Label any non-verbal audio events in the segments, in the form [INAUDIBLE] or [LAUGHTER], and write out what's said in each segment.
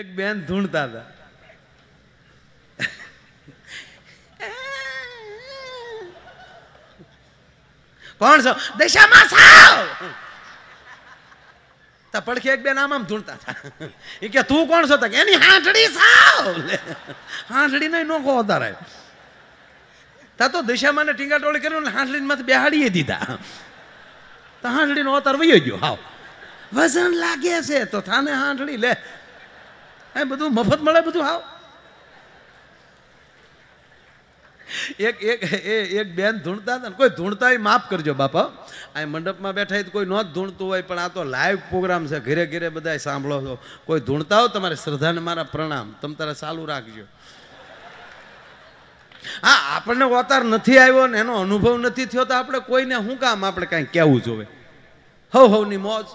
એક બેન ધૂણતા હતા કોણ છો દિશામાં સાવ તા પડખે એક બેન આમ આમ ધૂણતા હતા એ કે તું કોણ છો તકે એની હાંઠડી સાવ હાંઠડી નહીં નોખો અતારે તા તો દિશામાં ને ટીંગાટોળી કર્યું ને હાંઠડીને માથે બેહાડીએ દીધા તો નો અવતાર વયો ગયો હાવ વજન લાગે છે તો થાને હાંઠડી લે એ બધું મફત મળે બધું આવ એક એક એ એક બેન ધૂણતા હતા ને કોઈ ધૂણતા હોય માફ કરજો બાપા આ મંડપમાં બેઠા તો કોઈ ન જ ધૂણતું હોય પણ આ તો લાઈવ પ્રોગ્રામ છે ઘેરે ઘેરે બધા સાંભળો છો કોઈ ધૂણતા હો તમારે શ્રદ્ધાને મારા પ્રણામ તમે તારે ચાલુ રાખજો હા આપણને અવતાર નથી આવ્યો ને એનો અનુભવ નથી થયો તો આપણે કોઈને શું કામ આપણે કાંઈ કહેવું જોવે હવ હવની મોજ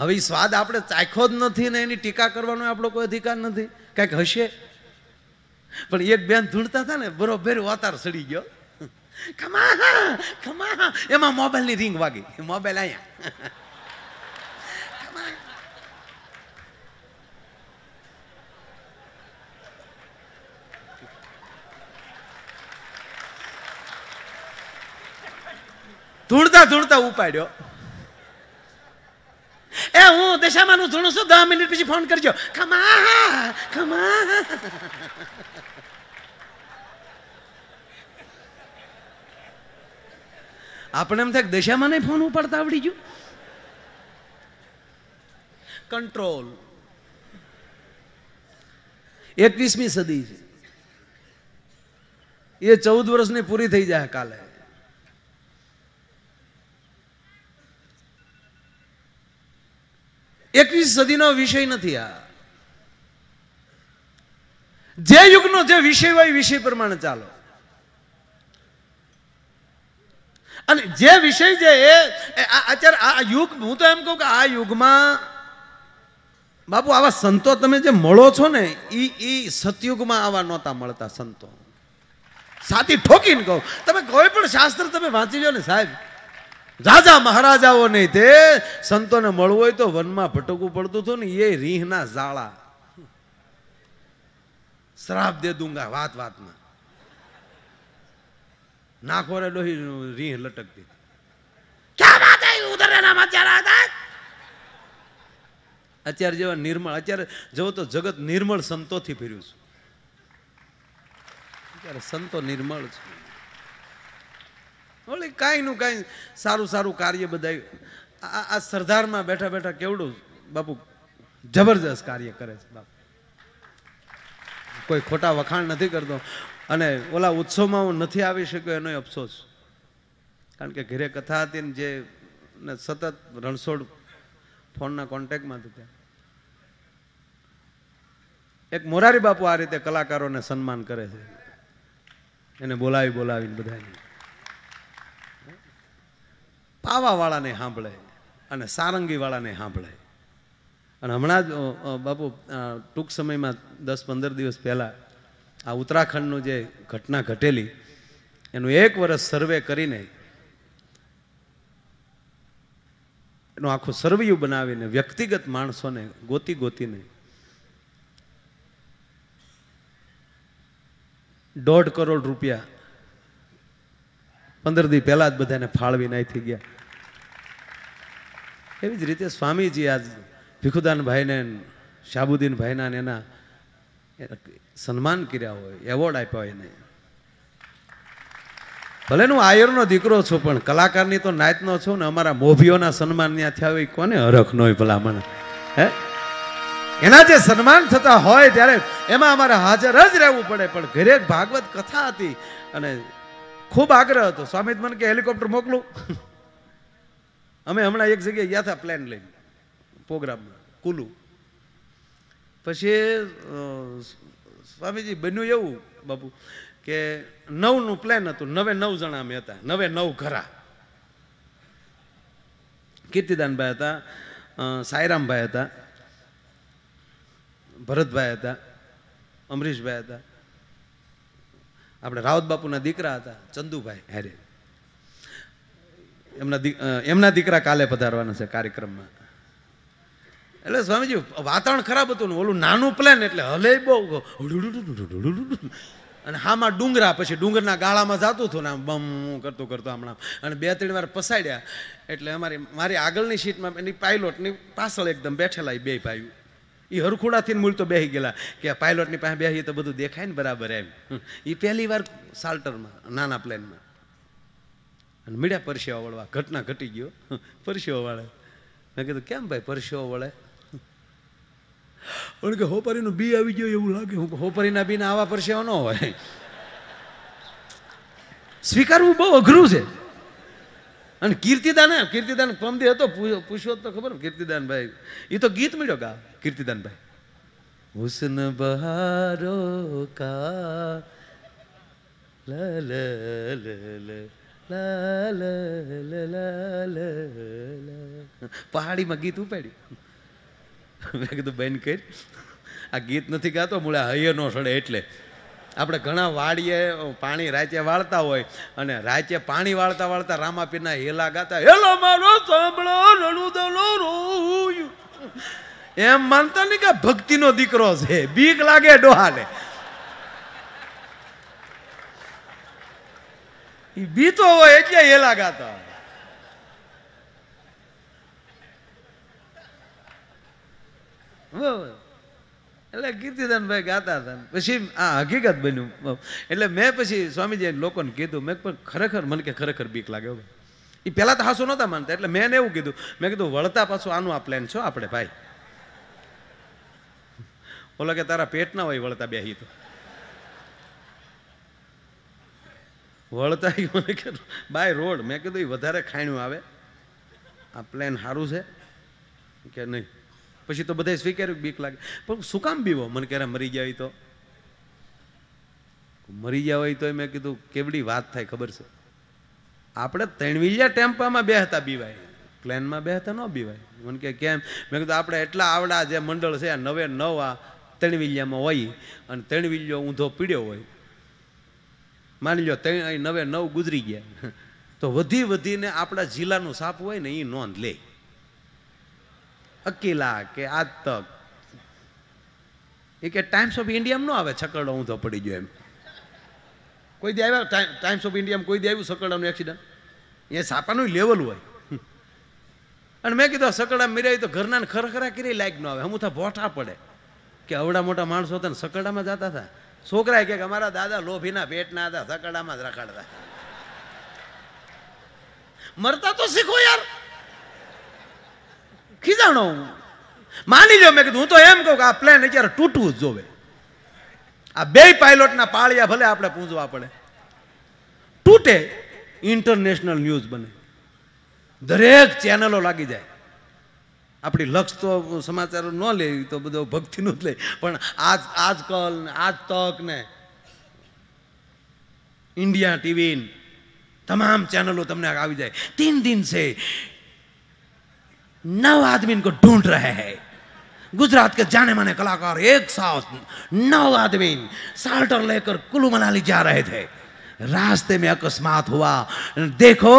હવે સ્વાદ આપણે ચાખ્યો જ નથી ને એની ટીકા કરવાનો આપણો કોઈ અધિકાર નથી કાંઈક હશે પણ એક બેન ધૂણતા હતા ને બરોબર વાતાર સડી ગયો ખમા ખમા એમાં મોબાઈલની વાગી મોબાઈલ અહીંયા ધૂણતા ધૂણતા ઉપાડ્યો એ હું દશામાનું ધૂણું છું દસ મિનિટ પછી ફોન કરજો ખમા ખમા આપણે એમ થાય દશામાં નહીં ફોન ઉપાડતા આવડી ગયું કંટ્રોલ એકવીસમી સદી છે એ ચૌદ વર્ષની પૂરી થઈ જાય કાલે એકવીસ સદીનો વિષય નથી આ જે યુગનો જે વિષય હોય વિષય પ્રમાણે ચાલો અને જે વિષય છે એ અત્યારે આ યુગ હું તો એમ કહું કે આ યુગમાં બાપુ આવા સંતો તમે જે મળો છો ને એ એ સતયુગમાં આવા નહોતા મળતા સંતો સાથી ઠોકીને કહું તમે કોઈ પણ શાસ્ત્ર તમે વાંચી લો ને સાહેબ રાજા નહીં તે સંતોને મળવું હોય તો વનમાં ભટકવું પડતું હતું ને એ રીંહના ઝાળા શ્રાપ દે દુંગા વાત વાતમાં નાખો રે ડોહી રીહ લટકતી ક્યાં વાત આવી ઉધર નામ અત્યારે જેવા નિર્મળ અત્યારે જવો તો જગત નિર્મળ સંતોથી ફેર્યું છું અત્યારે સંતો નિર્મળ છે ઓલી કાંઈ નું કાંઈ સારું સારું કાર્ય બધાય આ સરદારમાં બેઠા બેઠા કેવડું બાપુ જબરજસ્ત કાર્ય કરે છે બાપુ કોઈ ખોટા વખાણ નથી કરતો અને ઓલા ઉત્સવમાં હું નથી આવી શક્યો એનો અફસોસ કારણ કે ઘરે કથા હતી ને જે ને સતત રણછોડ ફોનના કોન્ટેક્ટમાં ત્યાં એક મોરારી બાપુ આ રીતે કલાકારોને સન્માન કરે છે એને બોલાવી બોલાવીને બધાને પાવાવાળાને સાંભળે અને સારંગીવાળાને સાંભળે અને હમણાં જ બાપુ ટૂંક સમયમાં દસ પંદર દિવસ પહેલાં આ ઉત્તરાખંડનું જે ઘટના ઘટેલી એનું એક વર્ષ સર્વે કરીને એનું આખું સર્વિયુ બનાવીને વ્યક્તિગત માણસોને ગોતી ગોતીને દોઢ કરોડ રૂપિયા પંદર દી પહેલાં જ બધાને ફાળવી નાખી ગયા એવી જ રીતે સ્વામીજી આજ ભીખુદાનભાઈને ભાઈના એના સન્માન કર્યા હોય એવોર્ડ આપ્યા હોય એને ભલે હું આયરનો દીકરો છું પણ કલાકારની તો નાતનો છું ને અમારા મોભીઓના સન્માન ત્યાં થયા હોય કોને હરખ ન હોય ભલામણ હે એના જે સન્માન થતા હોય ત્યારે એમાં અમારે હાજર જ રહેવું પડે પણ ઘરે ભાગવત કથા હતી અને ખૂબ આગ્રહ હતો સ્વામી મને કે હેલિકોપ્ટર મોકલું અમે હમણાં એક જગ્યાએ ગયા હતા પ્લેન લઈને પ્રોગ્રામમાં કુલુ પછી સ્વામીજી બન્યું એવું બાપુ કે નવનું પ્લેન હતું નવે નવ જણા અમે હતા નવે નવ ઘરા કીર્તિદાનભાઈ હતા સાયરામભાઈ હતા ભરતભાઈ હતા અમરીશભાઈ હતા આપણે રાવત બાપુના દીકરા હતા ચંદુભાઈ હારે એમના એમના દીકરા કાલે પધારવાના છે કાર્યક્રમમાં એટલે સ્વામીજી વાતાવરણ ખરાબ હતું ને ઓલું નાનું પ્લેન એટલે હલે બહુ અને હામાં ડુંગરા પછી ડુંગરના ગાળામાં જતું હતું ને આમ બમ કરતું કરતું હમણાં અને બે ત્રણ વાર પસાડ્યા એટલે અમારી મારી આગળની સીટમાં એની પાઇલોટની પાછળ એકદમ બેઠેલા બે ભાઈઓ એ હરખુડાથી મૂળ તો બેસી ગયેલા કે પાયલોટની પાસે બેસીએ તો બધું દેખાય ને બરાબર એમ એ પહેલી વાર સાલ્ટરમાં નાના પ્લેનમાં અને મીડિયા પરસેવા વળવા ઘટના ઘટી ગયો પરસેવા વળે મેં કીધું કેમ ભાઈ પરસેવા વળે પણ કે હોપરીનું બી આવી ગયો એવું લાગે હું હોપરીના બીના આવા પરસેવા ન હોય સ્વીકારવું બહુ અઘરું છે અને કીર્તિદાન એમ કીર્તિદાન કોમદી હતો પૂછ્યો તો ખબર કીર્તિદાન ભાઈ એ તો ગીત મળ્યો ગા કીર્તિદાન ભાઈ હુસન બહારો કા લ લ લ લ પહાડીમાં ગીત ઉપાડી મેં કીધું બેન કરી આ ગીત નથી ગાતો મૂળા હૈયો નો સડે એટલે આપણે ઘણા વાડીએ પાણી રાચે વાળતા હોય અને રાચે પાણી વાળતા વાળતા રામાપીરના હેલા ગાતા હેલો મારો સાંભળો રણુદલો રોયું એમ માનતા નહીં કે ભક્તિનો દીકરો છે બીક લાગે ડોહાને બીતો હોય એટલે હેલા ગાતા બરાબર એટલે કીર્તિદાનભાઈ ગાતા હતા પછી આ હકીકત બન્યું એટલે મેં પછી સ્વામીજી લોકોને કીધું મેં પણ ખરેખર મને કે ખરેખર બીક લાગે એ પહેલાં તો હાસો નહોતા માનતા એટલે મેં એવું કીધું મેં કીધું વળતા પાછું આનું આ પ્લાન છો આપણે ભાઈ ઓલો કે તારા પેટના હોય વળતા બેહી તો વળતા મને કીધું બાય રોડ મેં કીધું એ વધારે ખાણ્યું આવે આ પ્લેન સારું છે કે નહીં પછી તો બધાએ સ્વીકાર્યું બીક લાગે પણ શું કામ બીવો મને ક્યારે મરી જાય તો મરી જાય હોય તો મેં કીધું કેવડી વાત થાય ખબર છે આપણે ત્રણવીજા ટેમ્પામાં બે હતા બીવાય પ્લેનમાં બે હતા ન બીવાય મને કે કેમ મેં કીધું આપણે એટલા આવડા જે મંડળ છે આ નવે નવા આ હોય અને ત્રણવીજો ઊંધો પીડ્યો હોય માની લો ત્રણ નવે નવ ગુજરી ગયા તો વધી વધીને આપણા જિલ્લાનું સાપ હોય ને એ નોંધ લે અકીલા કે આજ તક એ કે ટાઈમ્સ ઓફ ઇન્ડિયા ન આવે છકડો ઊંધો પડી ગયો એમ કોઈ દે આવ્યા ટાઈમ્સ ઓફ ઇન્ડિયામાં કોઈ દે આવ્યું સકડાનું એક્સિડન્ટ એ સાપાનું લેવલ હોય અને મેં કીધું સકડા મિરાઈ તો ઘરના ખરખરા કરી લાયક ન આવે હું તો ભોઠા પડે કે અવડા મોટા માણસો હતા ને સકડામાં જતા હતા છોકરા કે અમારા દાદા લોભીના પેટના હતા સકડામાં જ રખાડતા મરતા તો શીખો યાર ખીજાણો હું માની લો મેં કીધું હું તો એમ કહું કે આ પ્લેન અત્યારે તૂટવું જ જોવે આ બે પાયલોટના પાળિયા ભલે આપણે પૂંજવા પડે તૂટે ઇન્ટરનેશનલ ન્યૂઝ બને દરેક ચેનલો લાગી જાય આપણી લક્ષ તો સમાચાર ન લે તો બધો ભક્તિનું જ લે પણ આજ આજકાલ ને આજ તક ને ઇન્ડિયા ટીવી તમામ ચેનલો તમને આવી જાય તીન દિન છે नौ आदमी इनको ढूंढ रहे हैं गुजरात के जाने माने कलाकार एक साथ नौ आदमी साल्टर लेकर कुल्लू मनाली जा रहे थे रास्ते में अकस्मात हुआ देखो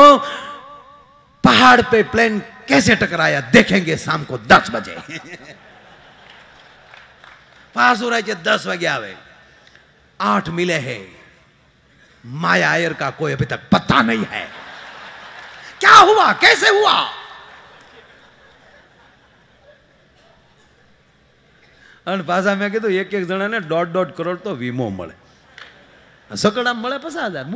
पहाड़ पे प्लेन कैसे टकराया देखेंगे शाम को दस बजे [LAUGHS] पास हो रहे दस बजे आवे आठ मिले हैं माया एयर का कोई अभी तक पता नहीं है क्या हुआ कैसे हुआ અને પાછા મેં કીધું એક એક જણાને દોઢ દોઢ કરોડ તો વીમો મળે સકડામ મળે પછી હજાર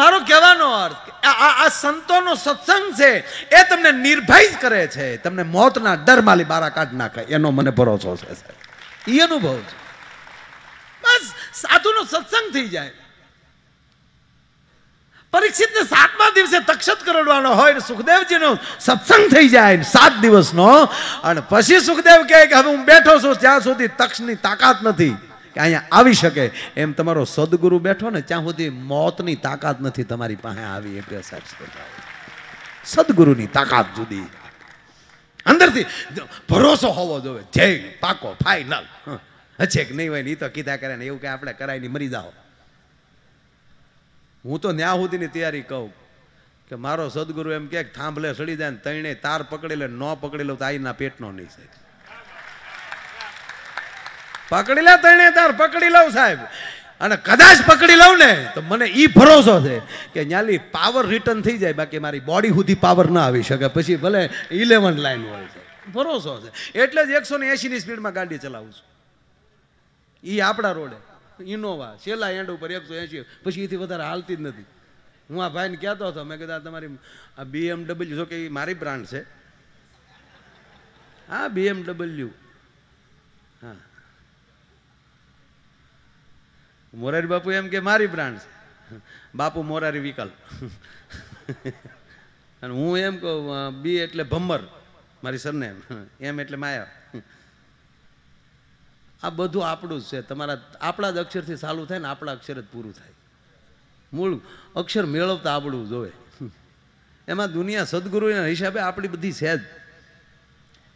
મારો કહેવાનો અર્થ આ સંતોનો સત્સંગ છે એ તમને નિર્ભય કરે છે તમને મોતના ડરમાંથી બારા કાઢ નાખે એનો મને ભરોસો છે એ અનુભવ છે બસ સાધુનો સત્સંગ થઈ જાય પરીક્ષિત પરીક્ષિતને સાતમા દિવસે તક્ષત કરડવાનો હોય ને સુખદેવજીનો સત્સંગ થઈ જાય સાત દિવસનો અને પછી સુખદેવ કહે કે હવે હું બેઠો છું ત્યાં સુધી તક્ષ ની તાકાત નથી કે અહીંયા આવી શકે એમ તમારો સદગુરુ બેઠો ને ત્યાં સુધી મોતની તાકાત નથી તમારી પાસે આવી એ સાહેબ સદગુરુની તાકાત જુદી અંદરથી ભરોસો હોવો જોઈએ જય પાકો ફાઈનલ હચેક નહીં હોય ને એ તો કીધા કરે ને એવું કે આપણે કરાય નહીં મરી જાઓ હું તો ન્યા સુધીની તૈયારી કહું કે મારો સદગુરુ એમ કે થાંભલે સડી જાય ને તણે તાર પકડી લે ન પકડી લે તો આઈના પેટનો નહીં સાહેબ પકડી લે તણે તાર પકડી લઉં સાહેબ અને કદાચ પકડી લઉં ને તો મને એ ભરોસો છે કે ન્યાલી પાવર રિટર્ન થઈ જાય બાકી મારી બોડી સુધી પાવર ના આવી શકે પછી ભલે ઇલેવન લાઈન હોય છે ભરોસો છે એટલે જ એકસો ને એંશીની સ્પીડમાં ગાડી ચલાવું છું એ આપણા રોડે ઇનોવા છેલ્લા એન્ડ ઉપર એકસો એંશી પછી એથી વધારે હાલતી જ નથી હું આ ભાઈને કહેતો હતો મેં કીધું તમારી આ બીએમડબલ્યુ જો કે એ મારી બ્રાન્ડ છે હા બીએમડબલ્યુ હા મોરારી બાપુ એમ કે મારી બ્રાન્ડ છે બાપુ મોરારી વિકલ અને હું એમ કહું બી એટલે ભમ્મર મારી સરને એમ એટલે માયા આ બધું આપણું જ છે તમારા આપણા જ અક્ષરથી ચાલુ થાય ને આપણા અક્ષર જ પૂરું થાય મૂળ અક્ષર મેળવતા આપણું જોવે એમાં દુનિયા સદગુરુના હિસાબે આપણી બધી છે જ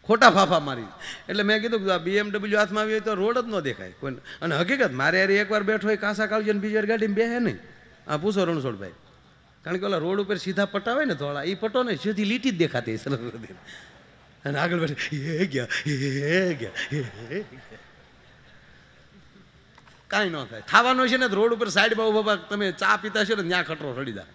ખોટા ફાફા મારી એટલે મેં કીધું કે આ બીએમડબલ્યુ હાથમાં આવી હોય તો રોડ જ ન દેખાય કોઈ અને હકીકત મારે યાર એકવાર બેઠો હોય કાંસા કાળજી બીજી વાર ગાડીમાં બેહે નહીં આ પૂછો રણછોડભાઈ કારણ કે ઓલા રોડ ઉપર સીધા પટાવે ને થોડા એ પટો ને સીધી લીટી જ દેખાતી સરસ અને આગળ બેઠે એ ગયા એ ગયા કાંઈ ન થાય ખાવાનો છે ને રોડ ઉપર સાઈડમાં ઉભા તમે ચા પીતા છો ને ત્યાં ખટરો રડી દા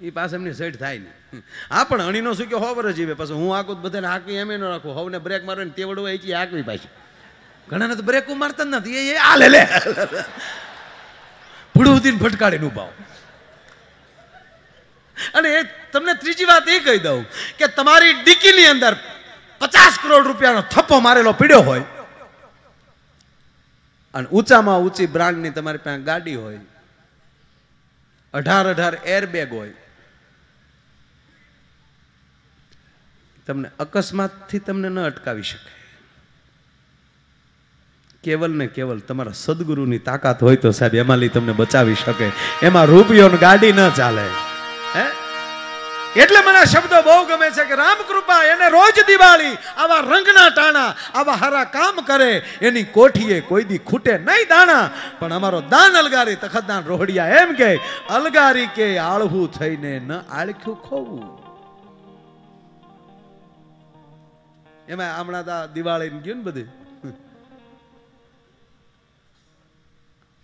એ પાસે એમની સેટ થાય નહીં હા પણ અણીનો શું કે હોવર જીવે પછી હું આકું બધાને હાકવી એમ ન રાખું હવને બ્રેક મારે ને તેવડવું એ ચી હાકવી પાછી ઘણાને તો બ્રેક મારતા જ નથી એ આ લે લે ભૂડું ઉદીને ફટકાડીને ઉભાવ અને એ તમને ત્રીજી વાત એ કહી દઉં કે તમારી ડીકીની અંદર પચાસ કરોડ રૂપિયાનો થપ્પો મારેલો પીડ્યો હોય અને ઊંચામાં ઊંચી બ્રાન્ડની તમારી પાસે ગાડી હોય અઢાર અઢાર એરબેગ હોય તમને અકસ્માતથી તમને ન અટકાવી શકે કેવલ ને કેવલ તમારા સદગુરુની તાકાત હોય તો સાહેબ એમાં લઈ તમને બચાવી શકે એમાં રૂપિયો ગાડી ન ચાલે હે એટલે મને શબ્દો બહુ ગમે છે કે રામકૃપા એને રોજ દિવાળી આવા રંગના ટાણા આવા હારા કામ કરે એની કોઠીએ કોઈ દી ખૂટે નહીં દાણા પણ અમારો દાન અલગારી તખતદાન રોહડિયા એમ કે અલગારી કે આળવું થઈને ન આળખ્યું ખોવું એમાં હમણાં તા દિવાળી ગયું ને બધી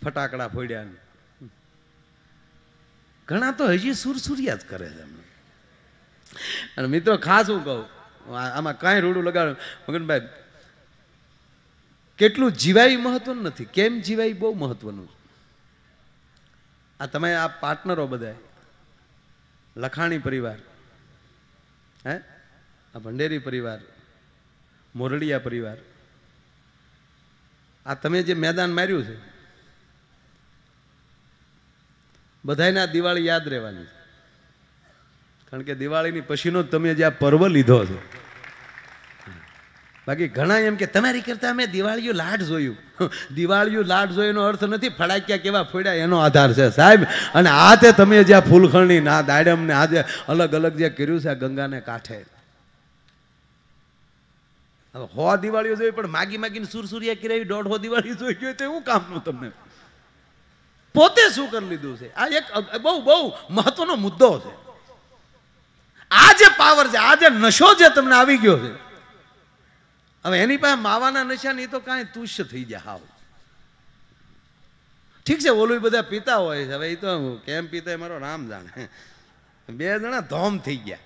ફટાકડા ફોડ્યા ઘણા તો હજી સુરસુરિયા જ કરે છે એમને અને મિત્રો ખાસ હું કહું આમાં કાંઈ રૂડું લગાડું મગનભાઈ કેટલું જીવાય મહત્વનું નથી કેમ જીવાય બહુ મહત્વનું આ તમે આ પાર્ટનરો બધા લખાણી પરિવાર હે આ ભંડેરી પરિવાર મોરડિયા પરિવાર આ તમે જે મેદાન માર્યું છે બધાના દિવાળી યાદ રહેવાની છે કારણ કે દિવાળીની પછીનો તમે જે આ પર્વ લીધો છે બાકી ઘણા એમ કે તમારી કરતાં અમે દિવાળીઓ લાટ જોયું દિવાળીઓ લાડ જોયું અર્થ નથી ફડાક્યા કેવા ફોડ્યા એનો આધાર છે સાહેબ અને આ તે તમે જે આ ફૂલખણની ના દાડમને આજે અલગ અલગ જે કર્યું છે આ ગંગાને કાંઠે હવે હો દિવાળીઓ જોઈ પણ માગી માગીને સુરસુરિયા કિરાવી દોઢ હો દિવાળી જોઈ ગયો તો એવું નું તમને પોતે શું કરી લીધું છે આ એક બહુ બહુ મહત્વનો મુદ્દો છે આ જે પાવર છે આ જે નશો છે તમને આવી ગયો છે હવે એની પાસે માવાના નશા ની તો કાંઈ તુષ્ય થઈ જાય હાવ ઠીક છે ઓલું બધા પીતા હોય છે હવે એ તો કેમ પીતા મારો રામ જાણે બે જણા ધોમ થઈ ગયા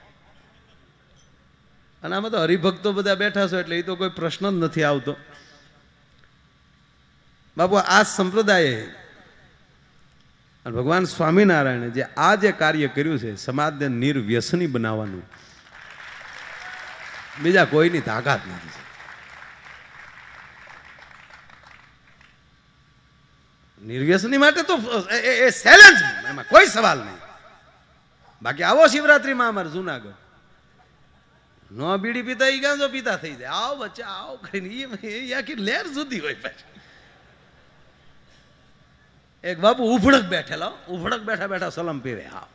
અને આમાં તો હરિભક્તો બધા બેઠા છો એટલે એ તો કોઈ પ્રશ્ન જ નથી આવતો બાપુ આ સંપ્રદાયે અને ભગવાન સ્વામિનારાયણે જે આ જે કાર્ય કર્યું છે સમાજને નિર્વ્યસની બનાવવાનું બીજા કોઈની તાકાત નથી નિર્વ્યસની માટે તો એ સેલેન્જ એમાં કોઈ સવાલ નહીં બાકી આવો શિવરાત્રિમાં અમારે જુનાગઢ નો બીડી પીતા ઈ ગાંજો પીતા થઈ જાય આવો બચ્ચા આવો કરીને એ આખી લેર સુધી હોય પાછી એક બાપુ ઉફળક બેઠેલા ઉફળક બેઠા બેઠા સલમ પીવે હા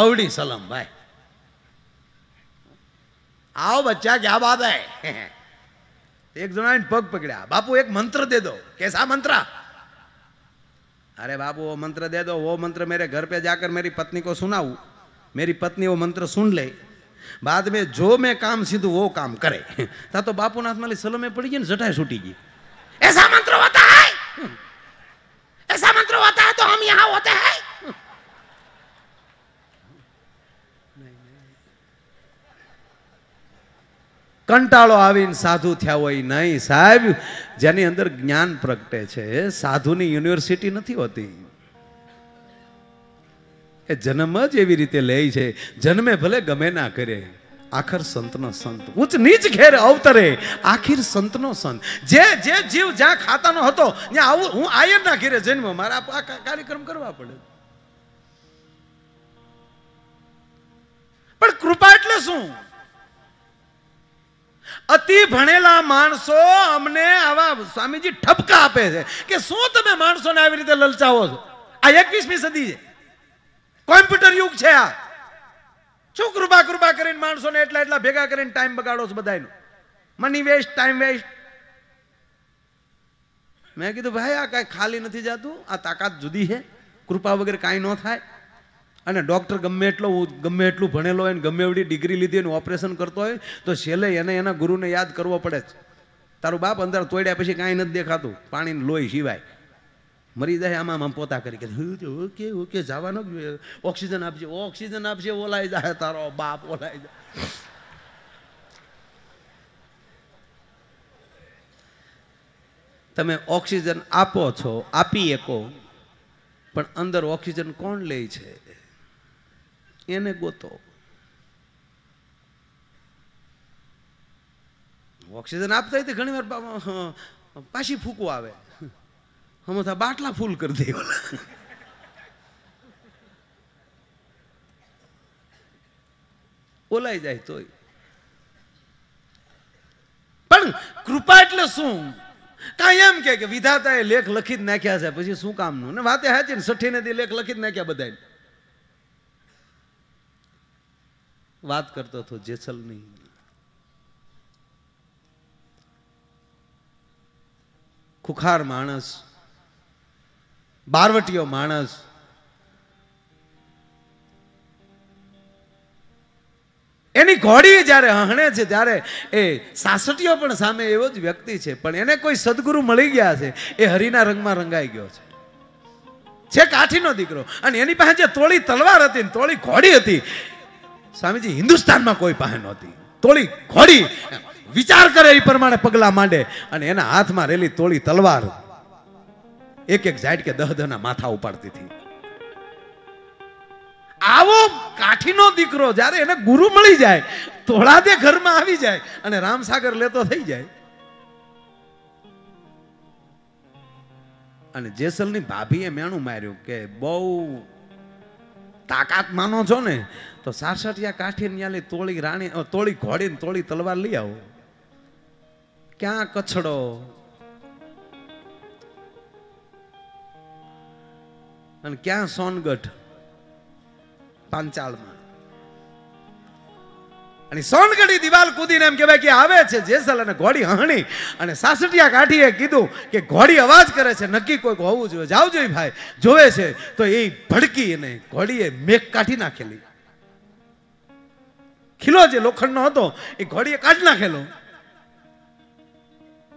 આવડી સલમ ભાઈ આવો બચ્ચા ક્યાં બાત હે એક જણાને પગ પકડ્યા બાપુ એક મંત્ર દે દો કેસા મંત્ર અરે બાપુ વો મંત્ર દે દો વો મંત્ર મેરે ઘર पे जाकर मेरी पत्नी को सुनाऊं मेरी पत्नी वो मंत्र सुन ले बाद में जो मैं काम सीधू वो काम करे તા તો બાપુનાથ માલી સલમે પડી ગઈ ને જટાય છૂટી ગઈ એસા મંત્ર હોતા ऐसा मंत्र होता है तो हम यहां होते हैं કંટાળો આવીને સાધુ થયા હોય નહીં સાહેબ જેની અંદર જ્ઞાન પ્રગટે છે સાધુની યુનિવર્સિટી નથી હોતી એ જન્મ જ એવી રીતે લે છે જન્મે ભલે ગમે ના કરે આખર સંતનો સંત ઉચ્ચ નીચ ઘેર અવતરે આખીર સંતનો સંત જે જે જીવ જ્યાં ખાતાનો હતો ત્યાં આવું હું આયરના ઘેરે જન્મ મારા આ કાર્યક્રમ કરવા પડે પણ કૃપા એટલે શું અતિ ભણેલા માણસો અમને આવા સ્વામીજી ઠપકા આપે છે કે શું તમે માણસોને આવી રીતે લલચાવો છો આ એકવીસમી સદી છે કોમ્પ્યુટર યુગ છે આ શું કૃપા કૃપા કરીને માણસોને એટલા એટલા ભેગા કરીને ટાઈમ બગાડો છો બધાનો મની વેસ્ટ ટાઈમ વેસ્ટ મેં કીધું ભાઈ આ કાંઈ ખાલી નથી જતું આ તાકાત જુદી છે કૃપા વગર કાંઈ ન થાય અને ડૉક્ટર ગમે એટલો ગમે એટલું ભણેલો હોય ને ગમે એવડી ડિગ્રી લીધી અને ઓપરેશન કરતો હોય તો છેલ્લે એને એના ગુરુને યાદ કરવો પડે જ તારું બાપ અંદર તોડ્યા પછી કાંઈ નથી દેખાતું પાણીની લોહી સિવાય મરી જાય આમાં આમ પોતા કરી કે ઓકે ઓકે જવાનો ઓક્સિજન આપજે ઓક્સિજન આપજે ઓલાઈ જાય તારો બાપ ઓલાઈ જાય તમે ઓક્સિજન આપો છો આપી શકો પણ અંદર ઓક્સિજન કોણ લે છે એને ગોતો ઓક્સિજન આપતા હોય તો ઘણીવાર પાછી ફૂકવું આવે થા બાટલા ફૂલ કરી कर दे ઓલાઈ જાય તોય પણ કૃપા એટલે શું કાંઈ એમ કે વિધાતા એ લેખ લખી જ નાખ્યા છે પછી શું કામનું ને વાતે હાચી ને સઠ્ઠીને તે લેખ લખી જ નાખ્યા બધા વાત કરતો હતો જેસલની ખુખાર માણસ બારવટીયો માણસ એની ઘોડી જ્યારે હણે છે ત્યારે એ સાસટીઓ પણ સામે એવો જ વ્યક્તિ છે પણ એને કોઈ સદગુરુ મળી ગયા છે એ હરિના રંગમાં રંગાઈ ગયો છે છે કાઠીનો દીકરો અને એની પાસે જે તોળી તલવાર હતી ને તોળી ઘોડી હતી સ્વામીજી હિન્દુસ્તાનમાં કોઈ પાસે નહોતી તોળી ઘોડી વિચાર કરે એ પ્રમાણે પગલાં માંડે અને એના હાથમાં રેલી તોળી તલવાર એક એક ઝાડ કે દહ દહના માથા ઉપાડતી હતી આવો કાઠીનો દીકરો જ્યારે એને ગુરુ મળી જાય તોળાદે ઘરમાં આવી જાય અને રામસાગર લેતો થઈ જાય અને જેસલની ભાભીએ મેણું માર્યું કે બહુ તાકાત માનો છો ને તો સાસઠિયા કાઠી ન્યાલી તોળી રાણી તોળી ઘોડીને તોળી તલવાર લઈ આવો ક્યાં કચડો અને ક્યાં સોનગઢ પાંચાલમાં અને સોનગઢી દિવાલ કૂદીને એમ કહેવાય કે આવે છે જેસલ અને ઘોડી હણી અને સાસટિયા કાઠીએ કીધું કે ઘોડી અવાજ કરે છે નક્કી કોઈક હોવું જોઈએ જાવ જોઈએ ભાઈ જોવે છે તો એ ભડકી અને ઘોડીએ મેઘ કાઢી નાખેલી ખીલો જે લોખંડનો હતો એ ઘોડીએ કાઢી નાખેલો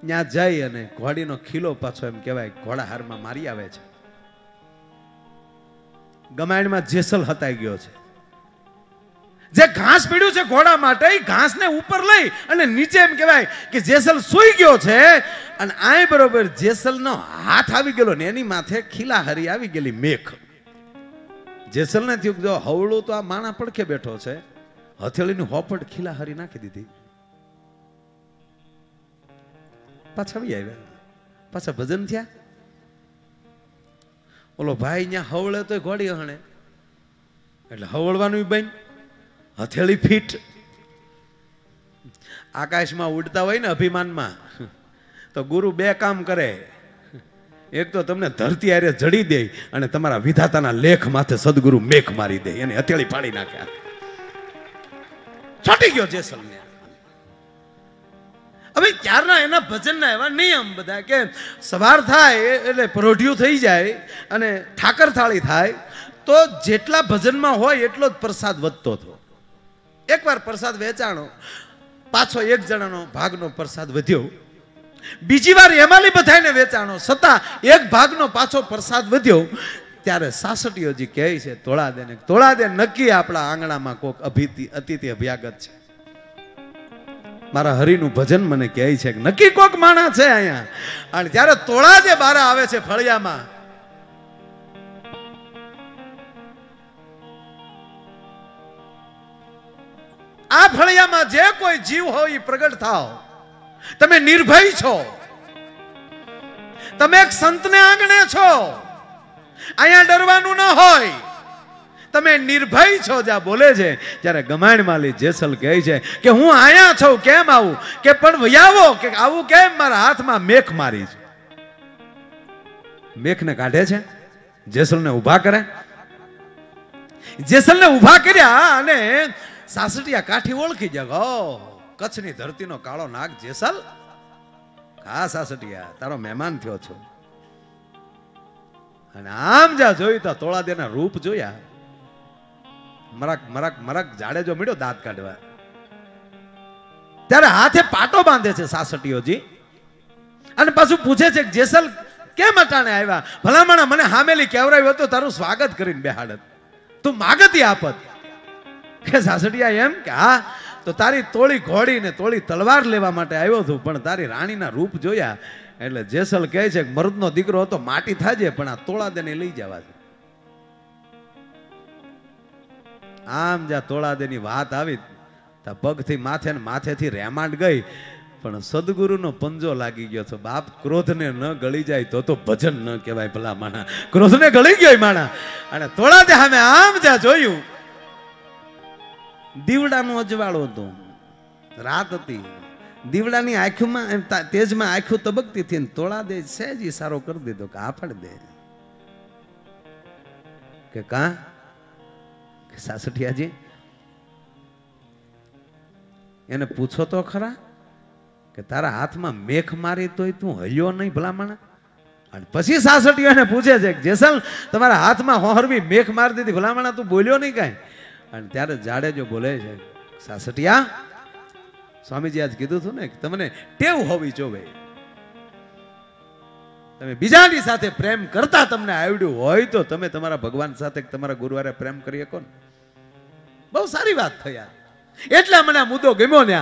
ત્યાં જઈ અને ઘોડીનો ખીલો પાછો એમ કહેવાય ઘોડા હારમાં મારી આવે છે ગમાયણમાં જેસલ હતાઈ ગયો છે જે ઘાસ પીડ્યું છે ઘોડા માટે એ ઘાસને ઉપર લઈ અને નીચે એમ કહેવાય કે જેસલ સૂઈ ગયો છે અને આય બરોબર જેસલનો હાથ આવી ગયેલો ને એની માથે ખીલા હરી આવી ગયેલી મેઘ જેસલને થયું જો હવળું તો આ માણા પડખે બેઠો છે હથેળીની હોપટ ખીલા હરી નાખી દીધી પાછા આવી આવ્યા પાછા ભજન થયા ઓલો ભાઈ ત્યાં હવળે તો ઘોડી હણે એટલે હવળવાનું બન હથેળી ફીટ આકાશમાં ઉડતા હોય ને અભિમાનમાં તો ગુરુ બે કામ કરે એક તો તમને ધરતી આરે જડી દે અને તમારા વિધાતાના લેખ માથે સદગુરુ મેઘ મારી દે એને હથેળી પાડી નાખ્યા છાટી ગયો જેસલને હવે ક્યારના એના ભજનના એવા નિયમ બધા કે સવાર થાય એટલે પરોઢિયું થઈ જાય અને ઠાકર થાળી થાય તો જેટલા ભજનમાં હોય એટલો જ પ્રસાદ વધતો હતો એકવાર પ્રસાદ વેચાણો પાછો એક જણાનો ભાગનો પ્રસાદ વધ્યો બીજી વાર એમાંની બધાને વેચાણો છતાં એક ભાગનો પાછો પ્રસાદ વધ્યો ત્યારે જે કહે છે તોળા દેને તોળા દે નક્કી આપણા આંગણામાં કોક અભિતિ અતિથિ અભ્યાગત છે મારા હરિનું ભજન મને કહે છે નક્કી કોક માણા છે અહીંયા અને ત્યારે તોળા જે બારા આવે છે ફળિયામાં આ ફળિયામાં જે કોઈ જીવ હોય એ પ્રગટ થાવ તમે નિર્ભય છો તમે એક સંતને આંગણે છો અહીંયા ડરવાનું ન હોય તમે નિર્ભય છો જ્યાં બોલે છે જ્યારે ગમાણ માલી જેસલ કહે છે કે હું આયા છો કેમ આવું કે પણ વયાવો કે આવું કેમ મારા હાથમાં મેખ મારી છે મેખને કાઢે છે જેસલને ઊભા કરે જેસલને ઊભા કર્યા અને સાસટિયા કાઠી ઓળખી જગો કચ્છની ધરતીનો કાળો નાગ જેસલ હા સાસટીયા તારો મહેમાન થયો છો અને આમ જ્યાં જોયું ત્યાં તોળાદેના રૂપ જોયા મરાક મરાક મરાક જાડેજો મળ્યો દાંત કાઢવા ત્યારે હાથે પાટો બાંધે છે સાસટીઓજી અને પાછું પૂછે છે જેસલ કેમ અટાણે આવ્યા ભલામણા મને હામેલી કેવરાયું હતું તારું સ્વાગત કરીને બેહાડત તું માગતી આપત કે સાસટીયા એમ કે હા તો તારી તોળી ઘોડી ને તોળી તલવાર લેવા માટે આવ્યો છું પણ તારી રાણીના રૂપ જોયા એટલે જેસલ કહે છે મરદનો દીકરો હતો માટી થાજે પણ આ તોળા તેને લઈ જવા છે આમ જ્યાં તોળાદેની વાત આવી ત્યાં પગથી માથે ને માથેથી રેમાંડ ગઈ પણ સદગુરુનો પંજો લાગી ગયો તો બાપ ક્રોધને ન ગળી જાય તો તો ભજન ન કહેવાય ભલા માણા ક્રોધને ગળી ગયો માણા અને તોળા દે અમે આમ જ્યાં જોયું દીવડાનો અજવાળો હતો રાત હતી દીવડાની આંખમાં તેજમાં આંખું તબકતી હતી તોળા દે સહેજ સારો કરી દીધો કે આ દે કે કા સાસઠિયાજી એને પૂછો તો ખરા કે તારા હાથમાં મેખ મારી તોય તું હલ્યો નહીં ભલામણ અને પછી સાસટીઓ એને પૂછે છે કે જેસલ તમારા હાથમાં હોહરવી મેખ મારી દીધી ભલામણા તું બોલ્યો નહીં કાંઈ અને ત્યારે જાડેજો બોલે છે સાસટિયા સ્વામીજી આજ કીધું હતું ને કે તમને ટેવ હોવી જોવે તમે બીજાની સાથે પ્રેમ કરતા તમને આવડ્યું હોય તો તમે તમારા ભગવાન સાથે તમારા ગુરુવારે પ્રેમ કરી શકો ને બહુ સારી વાત થઈ યાર એટલે મને આ મુદ્દો ગમ્યો ને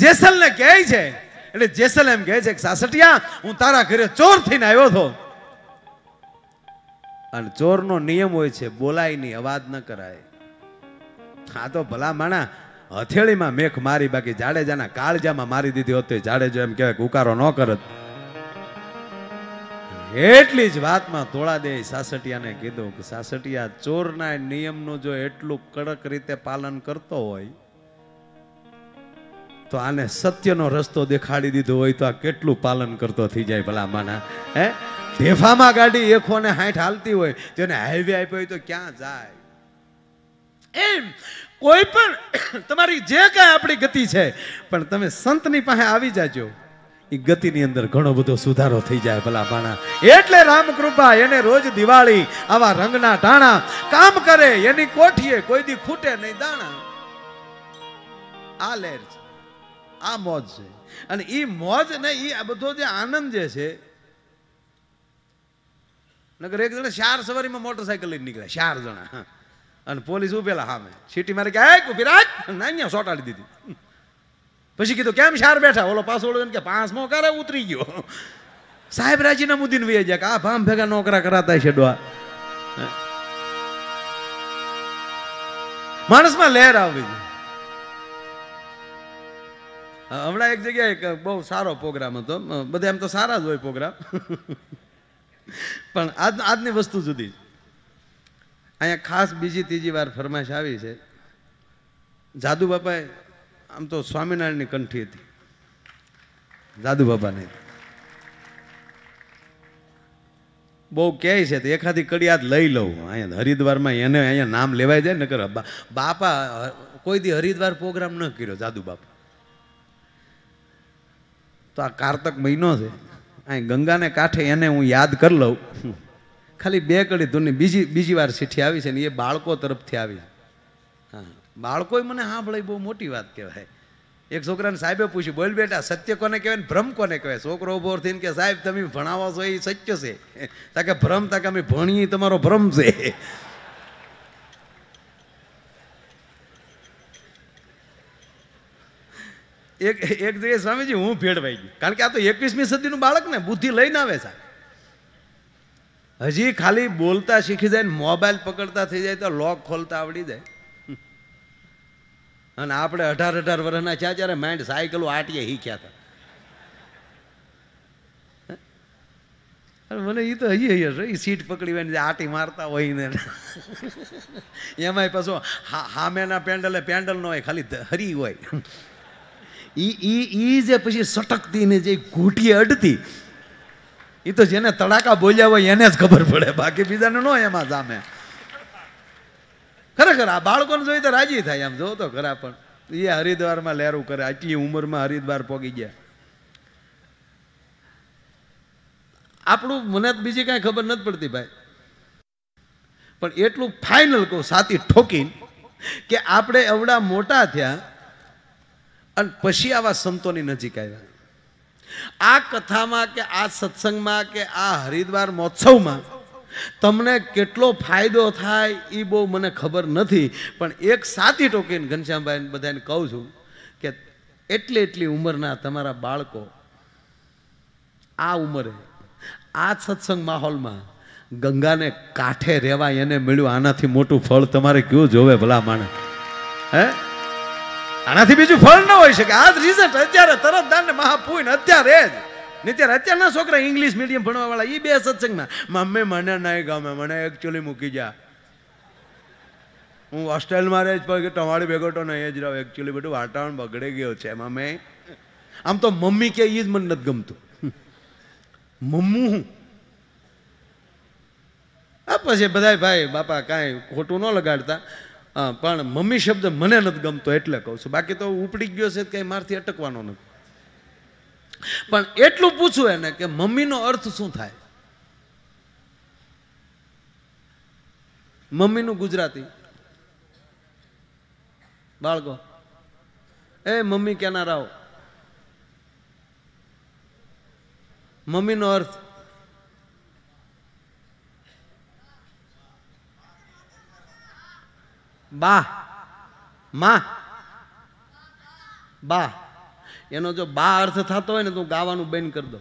જેસલને કહે છે એટલે જેસલ એમ કહે છે કે સાસટિયા હું તારા ઘરે ચોર થઈને આવ્યો હતો અને ચોરનો નિયમ હોય છે બોલાય નહીં અવાજ ન કરાય હા તો ભલા માણા હથેળીમાં મેખ મારી બાકી જાડેજાના કાળજામાં મારી દીધી હોત જાડેજો એમ કહેવાય ઉકારો ન કરત એટલી જ વાતમાં ધોળાદે સાસટિયાને કીધું કે સાસટિયા ચોરના નિયમનું જો એટલું કડક રીતે પાલન કરતો હોય તો આને સત્યનો રસ્તો દેખાડી દીધો હોય તો આ કેટલું પાલન કરતો થઈ જાય ભલામાના હે ઢેફામાં ગાડી એખો ને હાઈઠ હાલતી હોય જેને હાઈવે આપ્યો હોય તો ક્યાં જાય એમ કોઈ પણ [COUGHS] તમારી જે કાંઈ આપણી ગતિ છે પણ તમે સંતની પાસે આવી જાજો એ ગતિની અંદર ઘણો બધો સુધારો થઈ જાય ભલા માણા એટલે રામકૃપા એને રોજ દિવાળી આવા રંગના ટાણા કામ કરે એની કોઠીએ કોઈ દી ફૂટે નહીં દાણા આ લહેર છે આ મોજ છે અને એ મોજ ને એ આ બધો જે આનંદ જે છે નગર એક જણા ચાર સવારીમાં મોટરસાયકલ લઈને નીકળ્યા ચાર જણા અને પોલીસ ઉભેલા સામે સીટી મારે કે ઉભી રાખ ના અહીંયા સોટાડી દીધી પછી કીધું કેમ શાર બેઠા ઓલો પાછો ઓળો કે પાંચમો કરે ઉતરી ગયો સાહેબ રાજીના મુદ્દીને વહી જાય આ ભામ ભેગા નોકરા કરાતા છે ડોહા માણસમાં લહેર આવી હમણાં એક જગ્યાએ બહુ સારો પ્રોગ્રામ હતો બધા એમ તો સારા જ હોય પ્રોગ્રામ પણ આજ આજની વસ્તુ જુદી અહીંયા ખાસ બીજી ત્રીજી વાર ફરમાશ આવી છે જાદુ બાપાએ આમ તો સ્વામિનારાયણની કંઠી હતી દાદુ બાબાની બહુ કહે છે તો એખાદી કડી લઈ લઉં અહીંયા હરિદ્વારમાં એને અહીંયા નામ લેવાય જાય ને કર બાપા કોઈ દી હરિદ્વાર પ્રોગ્રામ ન કર્યો જાદુ બાપા તો આ કારતક મહિનો છે અહીં ગંગાને કાંઠે એને હું યાદ કરી લઉં ખાલી બે કડી ધૂની બીજી બીજી વાર ચીઠી આવી છે ને એ બાળકો તરફથી આવી છે બાળકોય મને હા સાંભળે બહુ મોટી વાત કહેવાય એક છોકરાને સાહેબે પૂછ્યું બોલ બેટા સત્ય કોને કહેવાય ભ્રમ કોને કહેવાય છોકરો ઉભો થઈને કે સાહેબ તમે ભણાવો છો એ સત્ય છે [LAUGHS] તાકે ભ્રમ તાકે અમે ભણીએ તમારો ભ્રમ છે [LAUGHS] એક એક જગ્યાએ સ્વામીજી હું ભેળવાઈ ગયું કારણ કે આ તો એકવીસમી સદીનું બાળક ને બુદ્ધિ લઈને આવે છે હજી ખાલી બોલતા શીખી જાય ને મોબાઈલ પકડતા થઈ જાય તો લોક ખોલતા આવડી જાય અને આપણે અઢાર અઢાર વર્ષના થયા જ્યારે માઇન્ડ સાયકલો આટીએ શીખ્યા હતા મને એ તો હૈયે હૈયે એ સીટ પકડી હોય આટી મારતા હોય ને એમાંય પાછો હામેના પેન્ડલે પેન્ડલ ન હોય ખાલી હરી હોય એ એ જે પછી સટકતી ને જે ઘૂંટીએ અડતી એ તો જેને તડાકા બોલ્યા હોય એને જ ખબર પડે બાકી બીજાને ન એમાં સામે ખરેખર આ બાળકોને જોઈ તો રાજી થાય આમ જો ખરા પણ એ હરિદ્વારમાં લહેરું કરે આટલી ઉંમરમાં હરિદ્વાર પોગી ગયા આપણું મને બીજી કાંઈ ખબર નથી પડતી ભાઈ પણ એટલું ફાઇનલ કહું સાતી ઠોકી કે આપણે એવડા મોટા થયા અને પછી આવા સંતોની નજીક આવ્યા આ કથામાં કે આ સત્સંગમાં કે આ હરિદ્વાર મહોત્સવમાં તમને કેટલો ફાયદો થાય એ બહુ મને ખબર નથી પણ એક સાથી ટોકીને ઘનશ્યામભાઈને બધાને કહું છું કે એટલી એટલી ઉંમરના તમારા બાળકો આ ઉંમરે આ સત્સંગ માહોલમાં ગંગાને કાંઠે રહેવાય એને મળ્યું આનાથી મોટું ફળ તમારે કયું જોવે ભલા માણે હે આનાથી બીજું ફળ ન હોઈ શકે આ જ રિઝલ્ટ અત્યારે તરત દાંડ મહાપૂન અત્યારે જ ને ત્યારે અત્યારના છોકરા ઇંગ્લિશ મીડિયમ ભણવાવાળા એ બે સત્સંગમાં મમ્મી મને નહીં ગમે મને એકચ્યુઅલી મૂકી જા હું હોસ્ટેલમાં રહે જ પણ તમારી ભેગો તો નહીં જ રહો એકચ્યુઅલી બધું વાતાવરણ બગડી ગયો છે મમ્મી આમ તો મમ્મી કે એ જ મને નથી ગમતું મમ્મું હું આ પછી બધા ભાઈ બાપા કાંઈ ખોટું ન લગાડતા પણ મમ્મી શબ્દ મને નથી ગમતો એટલે કહું છું બાકી તો ઉપડી ગયો છે કંઈ મારથી અટકવાનો નથી પણ એટલું પૂછું એને કે મમ્મીનો અર્થ શું થાય મમ્મીનું ગુજરાતી બાળકો એ મમ્મી ક્યાંના રાવ મમ્મીનો અર્થ બા માં બા એનો જો બા અર્થ થતો હોય ને તો ગાવાનું બેન કરી દો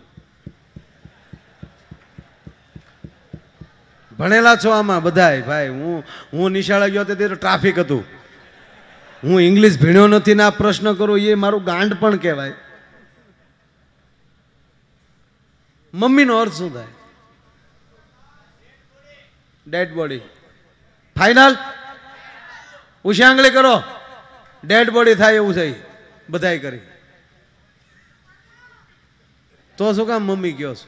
ભણેલા છો આમાં બધાય ભાઈ હું હું નિશાળા ગયો તે ટ્રાફિક હતું હું ઇંગ્લિશ ભીણ્યો નથી ને આ પ્રશ્ન કરું એ મારું ગાંડ પણ કહેવાય મમ્મીનો અર્થ શું થાય ડેડ બોડી ફાઇનલ ઉશાંગળી કરો ડેડ બોડી થાય એવું થઈ બધાય કરી તો શું કામ મમ્મી કયો છો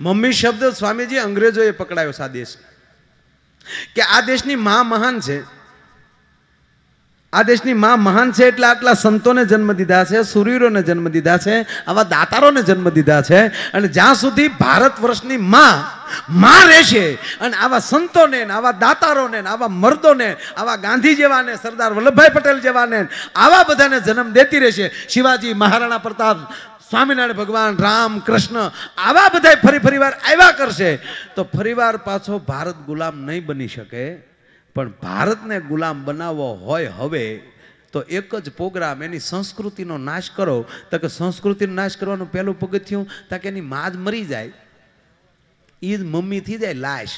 મમ્મી શબ્દ સ્વામીજી અંગ્રેજોએ પકડાયો છે આ દેશ કે આ દેશની માં મહાન છે આ દેશની મા મહાન છે એટલે આટલા સંતોને જન્મ દીધા છે સૂર્યરોને જન્મ દીધા છે આવા દાતારોને જન્મ દીધા છે અને જ્યાં સુધી ભારત વર્ષની મા મા રહેશે અને આવા સંતોને આવા દાતારોને આવા મર્દોને આવા ગાંધી જેવાને સરદાર વલ્લભભાઈ પટેલ જેવાને આવા બધાને જન્મ દેતી રહેશે શિવાજી મહારાણા પ્રતાપ સ્વામિનારાયણ ભગવાન રામ કૃષ્ણ આવા બધા ફરી ફરી વાર આવ્યા કરશે તો ફરીવાર પાછો ભારત ગુલામ નહીં બની શકે પણ ભારતને ગુલામ બનાવવો હોય હવે તો એક જ પ્રોગ્રામ એની સંસ્કૃતિનો નાશ કરો તો કે સંસ્કૃતિનો નાશ કરવાનું પહેલું પગથિયું તો કે એની માજ મરી જાય એ જ મમ્મી થઈ જાય લાશ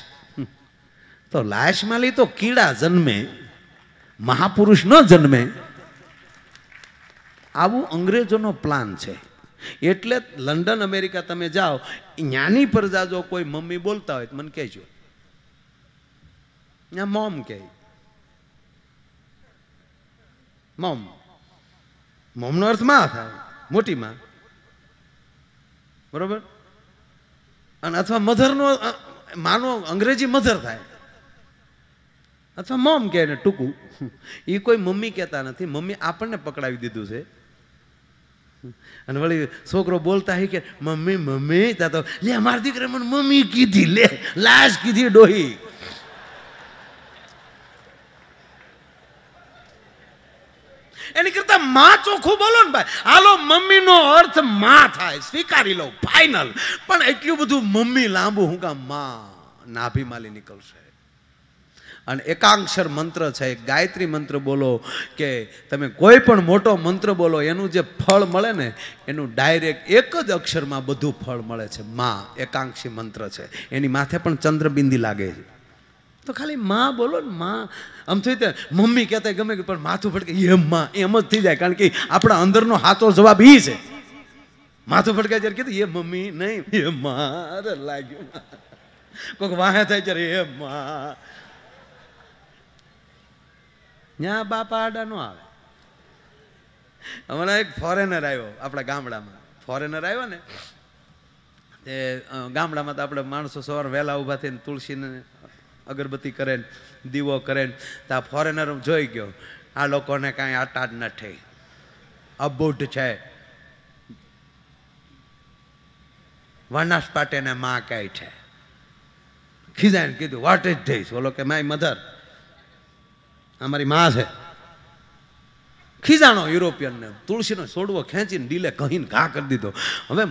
તો લાશમાં લઈ તો કીડા જન્મે મહાપુરુષ ન જન્મે આવું અંગ્રેજોનો પ્લાન છે એટલે લંડન અમેરિકા તમે જાઓ જ્ઞાની પર જાજો કોઈ મમ્મી બોલતા હોય તો મને કહેજો મોમ કહે મોમ મોમનો અર્થ માં થાય મોટી માં બરોબર અને અથવા મધરનો માનો અંગ્રેજી મધર થાય અથવા મોમ કહે ને ટૂંકું એ કોઈ મમ્મી કહેતા નથી મમ્મી આપણને પકડાવી દીધું છે અને વળી છોકરો બોલતા હોય કે મમ્મી મમ્મી ત્યાં તો લે મારી દીકરા મને મમ્મી કીધી લે લાશ કીધી ડોહી એની કરતા માં ચોખ્ખું બોલો ને ભાઈ હાલો મમ્મી નો અર્થ માં થાય સ્વીકારી લો ફાઇનલ પણ એટલું બધું મમ્મી લાંબુ હું કામ માં માલી નીકળશે અને એકાંક્ષર મંત્ર છે ગાયત્રી મંત્ર બોલો કે તમે કોઈ પણ મોટો મંત્ર બોલો એનું જે ફળ મળે ને એનું ડાયરેક્ટ એક જ અક્ષરમાં બધું ફળ મળે છે મા એકાંક્ષી મંત્ર છે એની માથે પણ ચંદ્રબિંદી લાગે છે તો ખાલી મા બોલો ને મા આમ થયું જાય મમ્મી કહેતા ગમે કે પણ માથું ફટકે એમ મા એમ જ થઈ જાય કારણ કે આપણા અંદરનો હાથો જવાબ એ છે માથું ફટકે જ્યારે કીધું એ મમ્મી નહીં એ મારે લાગ્યું કોઈક વાહે થાય ત્યારે એ મા ત્યાં બાપા આડા નો આવે હમણાં એક ફોરેનર આવ્યો આપણા ગામડામાં ફોરેનર આવ્યો ને એ ગામડામાં તો આપણે માણસો સવાર વહેલા ઊભા થઈને તુલસીને અગરબત્તી કરે ને દીવો કરે ને તો આ ફોરેનર જોઈ ગયો આ લોકોને કાંઈ આટા જ નથી અબૂઢ છે વનસ્પતિને માં કહે છે ખીજાઈને કીધું વોટ ઇઝ ધીસ ઓલો કે માય મધર અમારી માં છે ખીજાણો યુરોપિયનને તુલસીનો છોડવો ખેંચીને ડીલે કહીને ઘા કરી દીધો હવે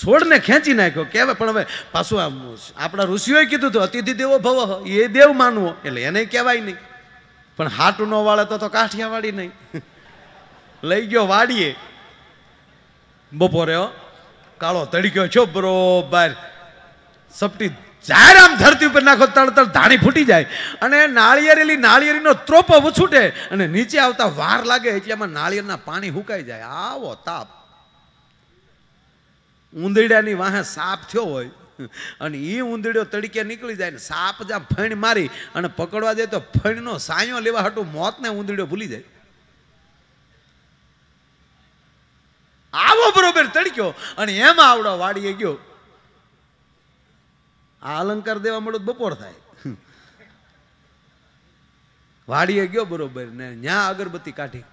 છોડને ખેંચી નાખ્યો કે પણ હવે પાછું આપણા ઋષિઓએ કીધું હતું અતિથિ દેવો ભવ એ દેવ માનવો એટલે એને કહેવાય નહીં પણ હાટું ન વાળે તો તો કાઠિયાવાડી નહીં લઈ ગયો વાડીએ બપોરે કાળો તડક્યો છો બરોબર સપટી જ્યારે આમ ધરતી ઉપર નાખો તળતળ ધાણી ફૂટી જાય અને નાળિયેરેલી નાળિયેરીનો ત્રોપો છૂટે અને નીચે આવતા વાર લાગે એટલે એમાં નાળિયેરના પાણી હુકાઈ જાય આવો તાપ ઉંદરડાની વાહે સાપ થયો હોય અને એ ઉંદરડો તડકે નીકળી જાય ને સાપ જ્યાં ફણ મારી અને પકડવા જાય તો ફણનો સાયો લેવા હતું મોતને ઉંદરડો ભૂલી જાય આવો બરોબર તડક્યો અને એમાં આવડો વાડીએ ગયો આ અલંકાર દેવા મળ્યો બપોર થાય વાડીએ ગયો બરોબર ને ન્યા અગરબત્તી કાઢી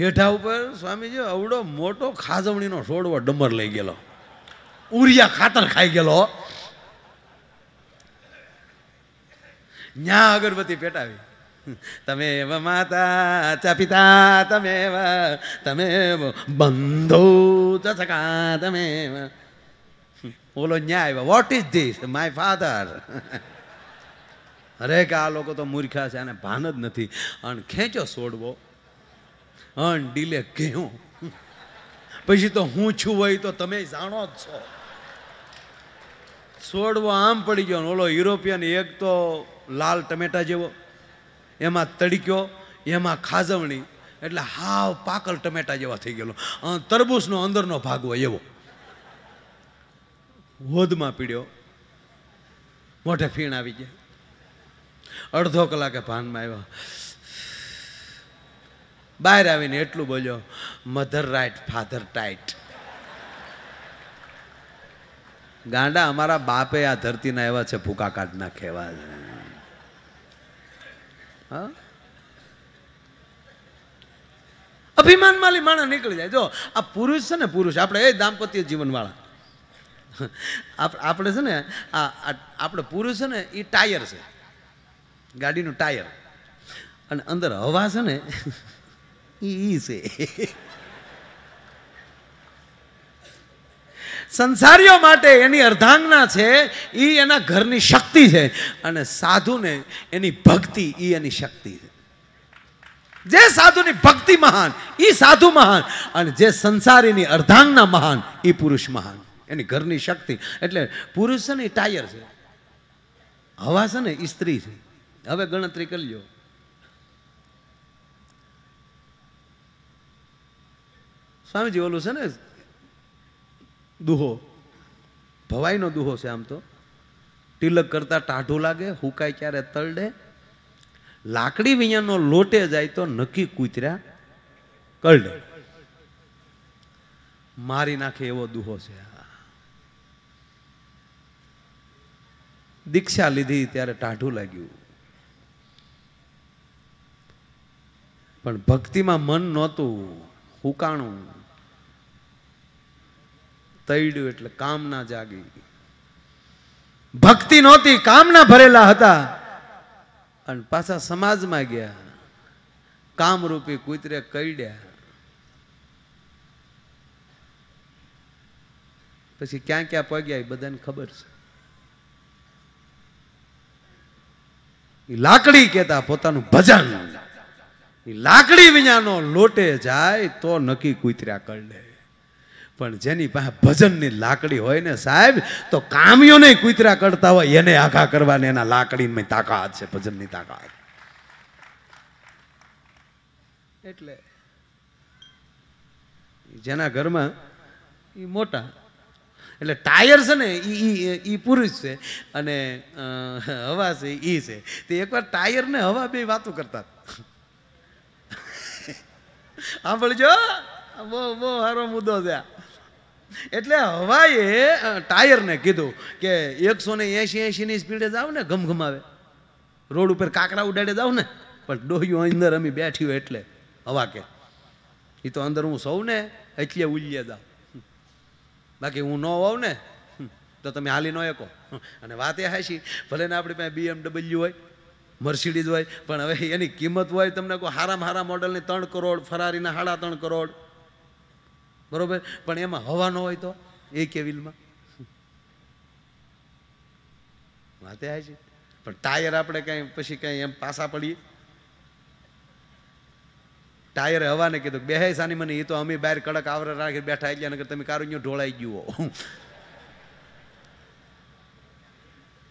હેઠા ઉપર સ્વામીજી અવડો મોટો ખાજવણીનો છોડવો ડમર લઈ ગયેલો ઉરિયા ખાતર ખાઈ ગયેલો ન્યા અગરબત્તી પેટાવી તમે માતા ચા પિતા તમે તમે બંધો ચ તમે ઓલો ન્યાય આવ્યો what is this my father અરે કે આ લોકો તો મૂર્ખા છે અને ભાન જ નથી અણ ખેંચો છોડવો અણ ડીલે ઘેહો પછી તો હું છું હોય તો તમે જાણો જ છો છોડવો આમ પડી ગયો ઓલો યુરોપિયન એક તો લાલ ટમેટા જેવો એમાં તડક્યો એમાં ખાજવણી એટલે હાવ પાકલ ટમેટા જેવા થઈ ગયેલો તરબૂચનો અંદરનો ભાગ હોય એવો હોદમાં પીડ્યો મોઢે ફીણ આવી ગયા અડધો કલાકે ભાનમાં આવ્યો બહાર આવીને એટલું બોલ્યો મધર રાઇટ ફાધર ટાઈટ ગાંડા અમારા બાપે આ ધરતીના એવા છે ભૂકા કાઢના કહેવા હા અભિમાન માલી માણસ નીકળી જાય જો આ પુરુષ છે ને પુરુષ આપણે એ દાંપત્ય જીવનવાળા આપણે છે ને આ આપણે પુરુષ છે ને એ ટાયર છે ગાડીનું ટાયર અને અંદર હવા છે ને એ છે સંસારીઓ માટે એની અર્ધાંગના છે એ એના ઘરની શક્તિ છે અને સાધુને એની ભક્તિ એ એની શક્તિ છે જે સાધુની ભક્તિ મહાન એ સાધુ મહાન અને જે સંસારીની અર્ધાંગના મહાન એ પુરુષ મહાન એની ઘરની શક્તિ એટલે પુરુષ છે ને એ ટાયર છે હવા છે ને એ સ્ત્રી છે હવે ગણતરી કરી લો સ્વામીજી ઓલું છે ને દુહો ભવાઈનો દુહો છે આમ તો તિલક કરતા ટાઢું લાગે હુકાય ક્યારે તળડે લાકડી વિયાનો લોટે જાય તો નક્કી કૂતર્યા કરડે મારી નાખે એવો દુહો છે દીક્ષા લીધી ત્યારે ટાઢું લાગ્યું પણ ભક્તિમાં મન નહોતું હુકાણું તૈડ્યું એટલે કામના જાગી ભક્તિ નહોતી કામના ભરેલા હતા અને પાછા સમાજમાં ગયા કામરૂપી કૂતરે કઈડ્યા પછી ક્યાં ક્યાં પગ્યા એ બધાને ખબર છે લાકડી કહેતા પોતાનું ભજન લાકડી વિનાનો લોટે જાય તો નક્કી કૂતર્યા કરડે પણ જેની પાસે ભજનની લાકડી હોય ને સાહેબ તો કામીઓને કૂતરા કરતા હોય એને આખા કરવાની એના લાકડીની તાકાત છે ભજનની તાકાત એટલે જેના ઘરમાં એ મોટા એટલે ટાયર છે ને એ એ પુરુષ છે અને હવા છે એ છે તે એકવાર ટાયર ને હવા બે વાતો કરતા સાંભળજો બહુ બહુ સારો મુદ્દો છે એટલે હવાએ ટાયરને કીધું કે એકસો ને એસી એસીની સ્પીડે જાઓ ને ગમઘમાવે રોડ ઉપર કાકડા ઉડાડે જાઓ ને પણ ડોહ્યું અંદર અમે હોય એટલે હવા કે એ તો અંદર હું સૌને એટલે ઉલ્યા જાઉં બાકી હું ન હોઉં ને તો તમે હાલી ન એકો અને વાત એ હાશી ભલે ને આપણી પાસે બીએમડબલ્યુ હોય મર્સિડીઝ હોય પણ હવે એની કિંમત હોય તમને કોઈ હારામાં હારા મોડલની ત્રણ કરોડ ફરારીના સાડા ત્રણ કરોડ બરોબર પણ એમાં હવા ન હોય તો એ કેવિલમાં વાતે છે પણ ટાયર આપણે કાંઈ પછી કાંઈ એમ પાસા પડીએ ટાયરે હવાને કીધું બે સાની મને એ તો અમે બહાર કડક આવર રાખી બેઠા એટલે નગર તમે કારું ઢોળાઈ ગયું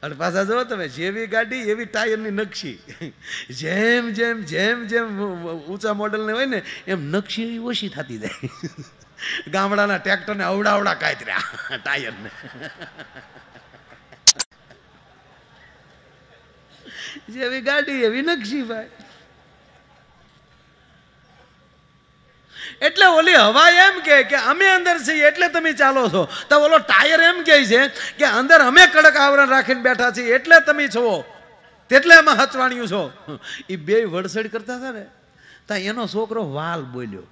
અને પાછા જો તમે જેવી ગાડી એવી ટાયરની નકશી જેમ જેમ જેમ જેમ ઊંચા મોડલને હોય ને એમ નકશી ઓછી થતી જાય ગામડાના ટ્રેક્ટરને અવડાવડા કાતર્યા ટાયરને જેવી ગાડી એવી નકશી ભાઈ એટલે ઓલી હવા એમ કહે કે અમે અંદર છીએ એટલે તમે ચાલો છો તો ઓલો ટાયર એમ કહે છે કે અંદર અમે કડક આવરણ રાખીને બેઠા છીએ એટલે તમે છો તેટલે એમાં હચવાણ્યું છો એ બે વડસડ કરતા હતા ને ત્યાં એનો છોકરો વાલ બોલ્યો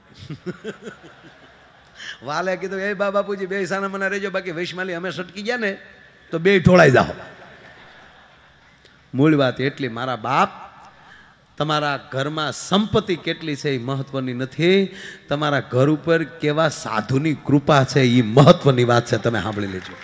વાલે કીધું એ બા બાપુજી બે સાના મને રહેજો બાકી વૈશ્માલી અમે સટકી ગયા ને તો બે ઢોળાઈ જાઓ મૂળ વાત એટલી મારા બાપ તમારા ઘરમાં સંપત્તિ કેટલી છે એ મહત્વની નથી તમારા ઘર ઉપર કેવા સાધુની કૃપા છે એ મહત્વની વાત છે તમે સાંભળી લેજો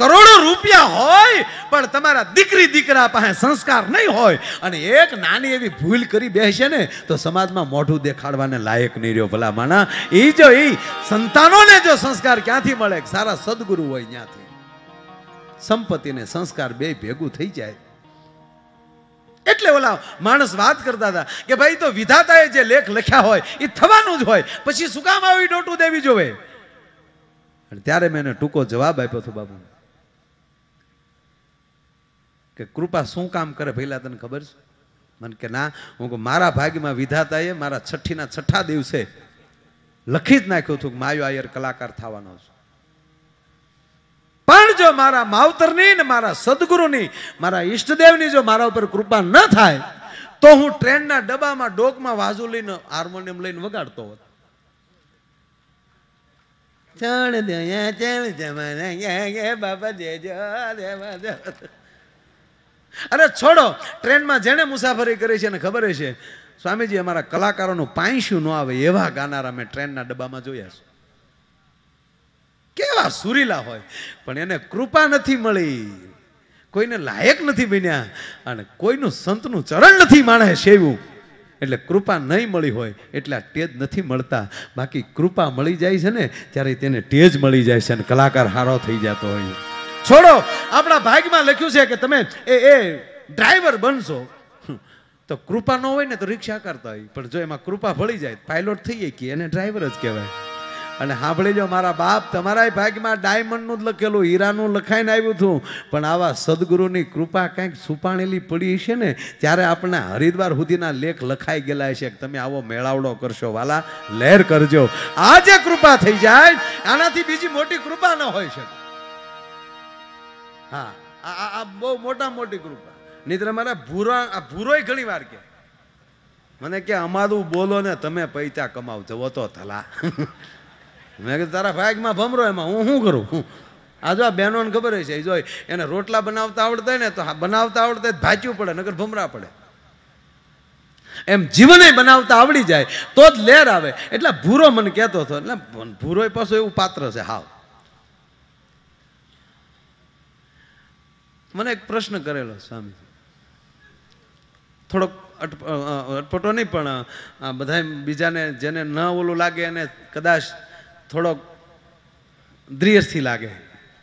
કરોડો રૂપિયા હોય પણ તમારા દીકરી દીકરા પાસે સંસ્કાર નહીં હોય અને એક નાની એવી ભૂલ કરી બેસે ને તો સમાજમાં મોઢું દેખાડવાને લાયક નહીં રહ્યો ભલા માના એ જો એ સંતાનોને જો સંસ્કાર ક્યાંથી મળે સારા સદગુરુ હોય ત્યાંથી સંપત્તિને સંસ્કાર બે ભેગું થઈ જાય એટલે ઓલા માણસ વાત કરતા હતા કે ભાઈ તો વિધાતાએ જે લેખ લખ્યા હોય એ થવાનું જ હોય પછી શું કામ આવી ડોટું દેવી જોવે ત્યારે મેં એને ટૂંકો જવાબ આપ્યો હતો બાબુ કે કૃપા શું કામ કરે ભઈલા તને ખબર છે મને કે ના હું કહું મારા ભાગમાં વિધાતાએ મારા છઠ્ઠીના છઠ્ઠા દિવસે લખી જ નાખ્યું હતું કે માયો આયર કલાકાર થવાનો છું પણ જો મારા માવતરની ને મારા સદગુરુની મારા ઈષ્ટદેવની જો મારા ઉપર કૃપા ન થાય તો હું ટ્રેનના ડબ્બામાં ડોકમાં વાજુ લઈને હાર્મોનિયમ લઈને વગાડતો હોત ચણ દયા ચણ જમાના બાબા દેજો દેવા દેવા અરે છોડો ટ્રેનમાં જેણે મુસાફરી કરી છે ને ખબર છે સ્વામીજી અમારા કલાકારોનું પાંચશું ન આવે એવા ગાનારા મેં ટ્રેનના ડબ્બામાં જોયા છે કેવા સુરીલા હોય પણ એને કૃપા નથી મળી કોઈને લાયક નથી બન્યા અને કોઈનું સંતનું ચરણ નથી માણે સેવું એટલે કૃપા નહીં મળી હોય એટલે આ ટેજ નથી મળતા બાકી કૃપા મળી જાય છે ને ત્યારે તેને ટેજ મળી જાય છે અને કલાકાર હારો થઈ જતો હોય છોડો આપણા ભાગમાં લખ્યું છે કે તમે એ એ ડ્રાઈવર બનશો તો કૃપા ન હોય ને તો રિક્ષા કરતા હોય પણ જો એમાં કૃપા ભળી જાય પાયલોટ થઈ કે એને ડ્રાઈવર જ કહેવાય અને સાંભળી લો મારા બાપ તમારા ભાગમાં ડાયમંડનું જ લખેલું હીરાનું લખાઈને આવ્યું હતું પણ આવા સદગુરુની કૃપા કાંઈક સુપાણેલી પડી છે ને ત્યારે આપણે હરિદ્વાર સુધીના લેખ લખાઈ ગયેલા છે કે તમે આવો મેળાવડો કરશો વાલા લહેર કરજો આજે કૃપા થઈ જાય આનાથી બીજી મોટી કૃપા ન હોય છે હા આ બહુ મોટા મોટી કૃપા નહીં મારા ભૂરા આ ભૂરોય ઘણી વાર કે મને કે અમારું બોલો ને તમે પૈસા કમાવ જવો તો થલા મેં કીધું તારા ભાગમાં ભમરો એમાં હું શું કરું આ જો આ બહેનોને ખબર હોય છે જો એને રોટલા બનાવતા આવડતા હોય ને તો બનાવતા આવડતા હોય ભાચ્યું પડે નગર ભમરા પડે એમ જીવને બનાવતા આવડી જાય તો જ લેર આવે એટલે ભૂરો મને કહેતો હતો એટલે ભૂરો પાછો એવું પાત્ર છે હાવ મને એક પ્રશ્ન કરેલો સ્વામી થોડોક અટપટો નહીં પણ બધા બીજાને જેને ન ઓલું લાગે એને કદાચ થોડોક દ્રિયથી લાગે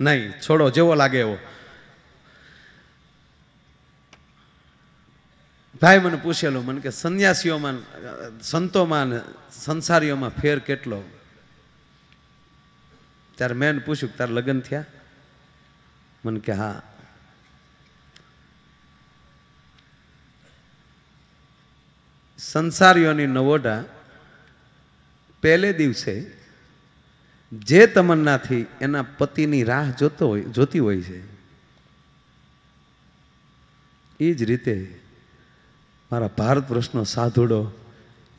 નહીં છોડો જેવો લાગે એવો ભાઈ મને પૂછેલું મને કે સંન્યાસીઓમાં સંતોમાં સંસારીઓમાં ફેર કેટલો ત્યારે મેં પૂછ્યું તાર લગ્ન થયા મને કે હા સંસારીઓની નવોઢા પહેલે દિવસે જે તમન્નાથી એના પતિની રાહ જોતો હોય જોતી હોય છે એ જ રીતે મારા ભારત વર્ષનો સાધુડો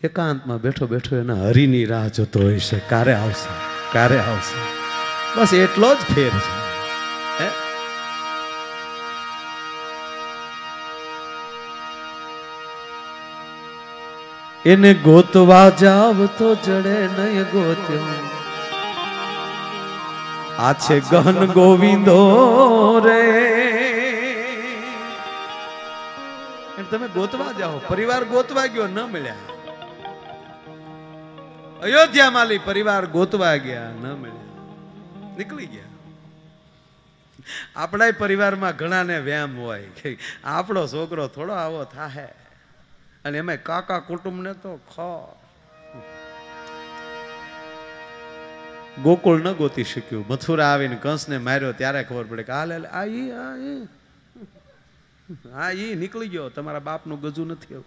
એકાંતમાં બેઠો બેઠો એના હરિની રાહ જોતો હોય છે ક્યારે આવશે ક્યારે આવશે બસ એટલો જ ફેર છે એને ગોતવા જાવ તો ચડે નહીં ગોત્યો આ છે ગહન ગોવિંદો રે તમે ગોતવા જાઓ પરિવાર ગોતવા ગયો ન મળ્યા અયોધ્યા માલી પરિવાર ગોતવા ગયા ન મળ્યા નીકળી ગયા આપણા પરિવારમાં ઘણા ને વ્યામ હોય કે આપણો છોકરો થોડો આવો થાય અને એમાં કાકા કુટુંબને તો ખ ગોકુળ ન ગોતી શક્યું મથુરા આવીને કંસને માર્યો ત્યારે ખબર પડે કે હાલે આ ઈ આ ઈ હા ઈ નીકળી ગયો તમારા બાપનું ગજુ નથી એવું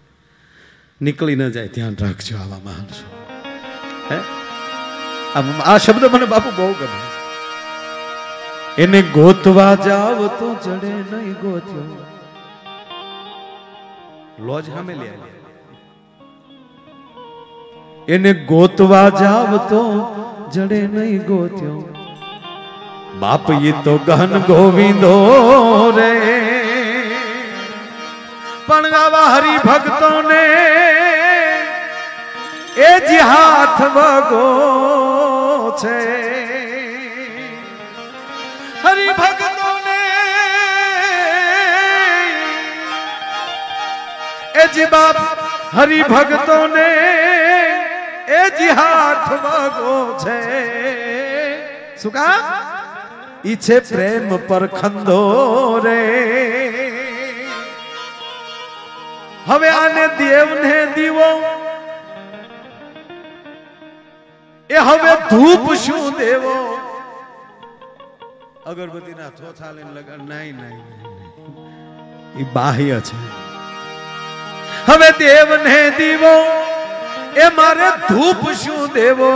નીકળી ન જાય ધ્યાન રાખજો આવા માણસો હે આ શબ્દ મને બાપુ બહુ ગમે એને ગોતવા જાવ તો જડે નહીં ગોત્યો લોજ સામે લે એને ગોતવા જાવ તો જડે નહીં ગોત્યો બાપ એ તો ગહન ગોવિંદો રે પણ આવા હરિભક્તોને એ જ હાથ વગો છે હરિભક્તોને એ જ બાપ હરિભક્તોને એ જીહાદ ભાગો છે શું કામ પ્રેમ પર ખંદો રે હવે આને દેવને દીવો એ હવે ધૂપ શું દેવો અગરબત્તી ના થોથા લઈને લગન નહીં નહીં એ બાહ્ય છે હવે દેવને દીવો એ મારે ધૂપ શું દેવો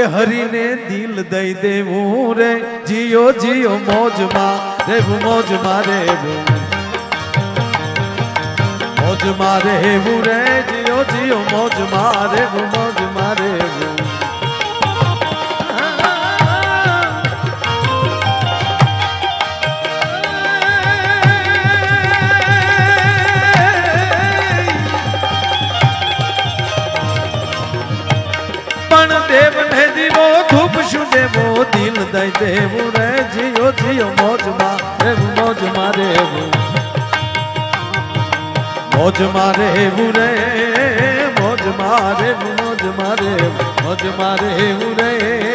એ હરીને દિલ દઈ દેવું રે જીઓ જીઓ મોજમાં રેવું મોજમાં રેવું મોજમાં રેવું રે જીઓ જીઓ મોજમાં રેવું મોજમાં રેવું દઈ દેવું રે જીઓ જીઓ મોજમાં રેવું મોજમાં રેવું મોજમાં રેવું રે મોજમાં રેવું મોજમાં રેવું મોજમાં રેવું રે